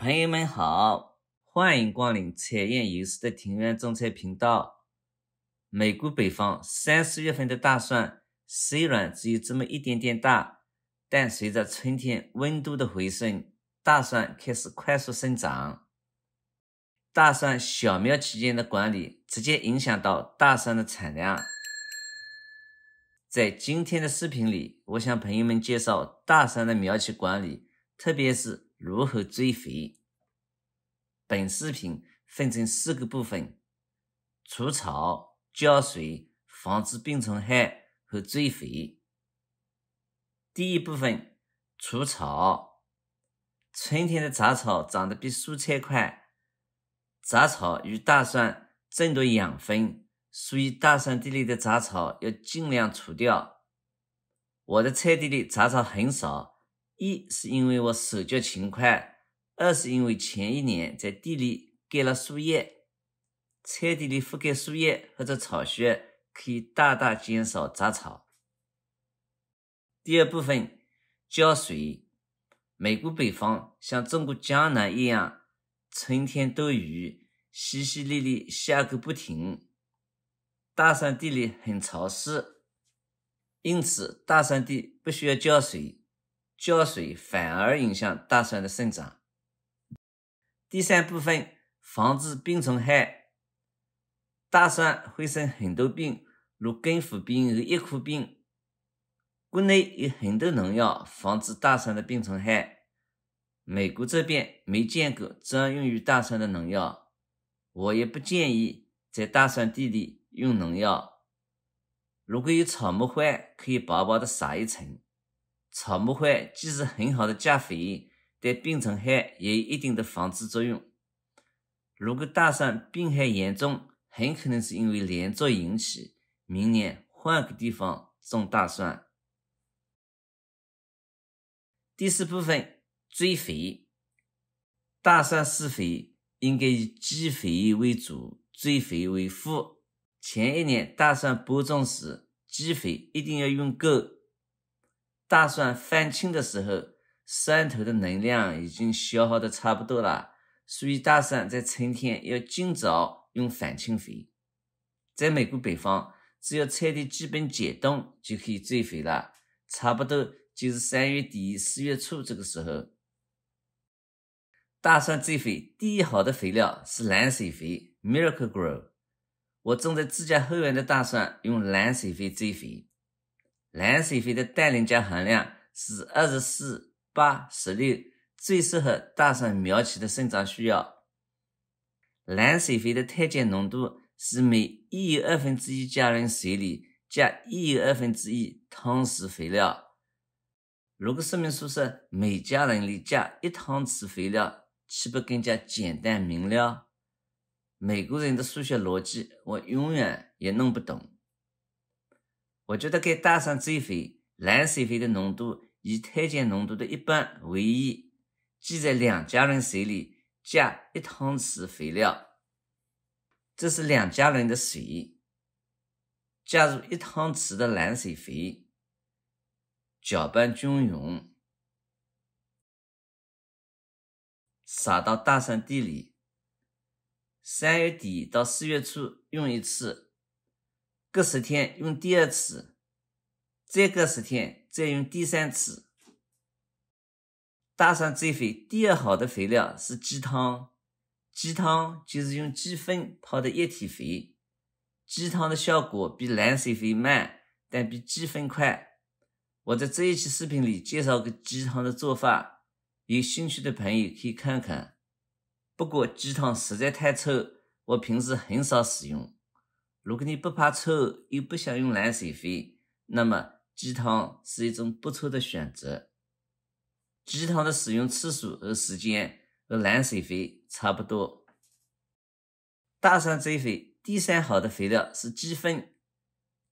朋友们好，欢迎光临彩燕游氏的庭院种菜频道。美国北方三四月份的大蒜虽然只有这么一点点大，但随着春天温度的回升，大蒜开始快速生长。大蒜小苗期间的管理直接影响到大蒜的产量。在今天的视频里，我向朋友们介绍大蒜的苗期管理，特别是。如何追肥？本视频分成四个部分：除草、浇水、防治病虫害和追肥。第一部分除草。春天的杂草长得比蔬菜快，杂草与大蒜争夺养分，所以大蒜地里的杂草要尽量除掉。我的菜地里杂草很少。一是因为我手脚勤快，二是因为前一年在地里盖了树叶，菜地里覆盖树叶或者草穴，可以大大减少杂草。第二部分，浇水。美国北方像中国江南一样，春天多雨，淅淅沥沥下个不停，大山地里很潮湿，因此大山地不需要浇水。浇水反而影响大蒜的生长。第三部分，防治病虫害。大蒜会生很多病，如根腐病和叶枯病。国内有很多农药防治大蒜的病虫害，美国这边没见过专用于大蒜的农药，我也不建议在大蒜地里用农药。如果有草木灰，可以薄薄的撒一层。草木灰既是很好的钾肥，对病虫害也有一定的防治作用。如果大蒜病害严重，很可能是因为连作引起，明年换个地方种大蒜。第四部分追肥，大蒜施肥应该以基肥为主，追肥为辅。前一年大蒜播种时，基肥一定要用够。大蒜翻青的时候，山头的能量已经消耗的差不多了，所以大蒜在春天要尽早用返青肥。在美国北方，只要菜地基本解冻就可以追肥了，差不多就是三月底四月初这个时候。大蒜追肥第一好的肥料是蓝水肥 Miracle Grow，我种在自家后院的大蒜用蓝水肥追肥。蓝水肥的氮磷钾含量是二十四八十六，最适合大蒜苗期的生长需要。蓝水肥的碳碱浓度是每一油二分之一加仑水里加一油二分之一汤匙肥料。如果说明书是每加仑里加一汤匙肥料，岂不更加简单明了？美国人的数学逻辑，我永远也弄不懂。我觉得该大山追肥，蓝水肥的浓度以推荐浓度的一半为宜。记在两家人水里加一汤匙肥料，这是两家人的水，加入一汤匙的蓝水肥，搅拌均匀，撒到大山地里。三月底到四月初用一次。隔十天用第二次，再隔十天再用第三次。搭上追肥第二好的肥料是鸡汤，鸡汤就是用鸡粪泡的液体肥。鸡汤的效果比蓝水肥慢，但比鸡粪快。我在这一期视频里介绍个鸡汤的做法，有兴趣的朋友可以看看。不过鸡汤实在太臭，我平时很少使用。如果你不怕臭，又不想用蓝水肥，那么鸡汤是一种不错的选择。鸡汤的使用次数和时间和蓝水肥差不多。大山追肥，第三好的肥料是鸡粪。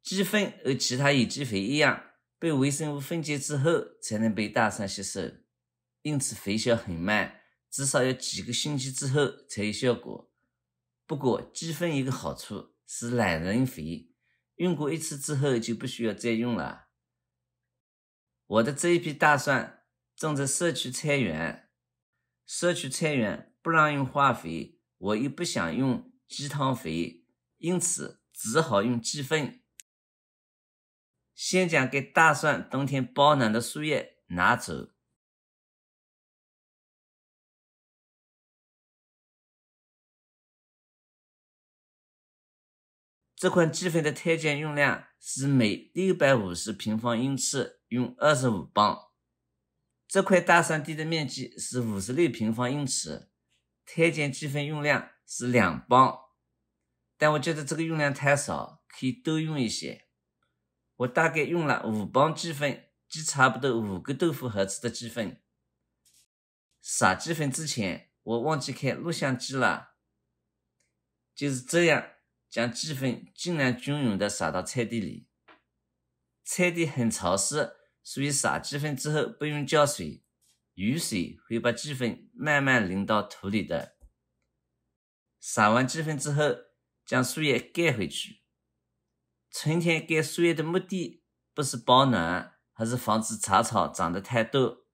鸡粪和其他有机肥一样，被微生物分解之后才能被大山吸收，因此肥效很慢，至少要几个星期之后才有效果。不过鸡粪一个好处，是懒人肥，用过一次之后就不需要再用了。我的这一批大蒜种在社区菜园，社区菜园不让用化肥，我又不想用鸡汤肥，因此只好用鸡粪。先将给大蒜冬天保暖的树叶拿走。这款鸡粉的推荐用量是每六百五十平方英尺用二十五磅。这块大山地的面积是五十六平方英尺，推荐积分用量是两磅。但我觉得这个用量太少，可以多用一些。我大概用了五磅鸡粉，鸡差不多五个豆腐盒子的鸡粉。撒鸡粉之前，我忘记开录像机了。就是这样。将鸡粪尽量均匀地撒到菜地里，菜地很潮湿，所以撒鸡粪之后不用浇水，雨水会把鸡粪慢慢淋到土里的。撒完鸡粪之后，将树叶盖回去。春天盖树叶的目的不是保暖，而是防止杂草长得太多。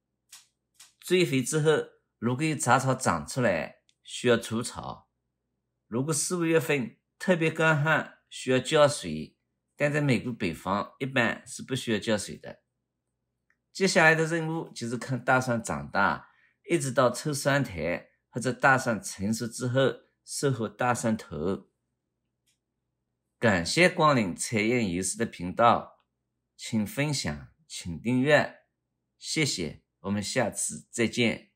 追肥之后，如果有杂草长出来，需要除草。如果四五月份，特别干旱需要浇水，但在美国北方一般是不需要浇水的。接下来的任务就是看大蒜长大，一直到抽蒜苔或者大蒜成熟之后收获大蒜头。感谢光临彩燕游士的频道，请分享，请订阅，谢谢，我们下次再见。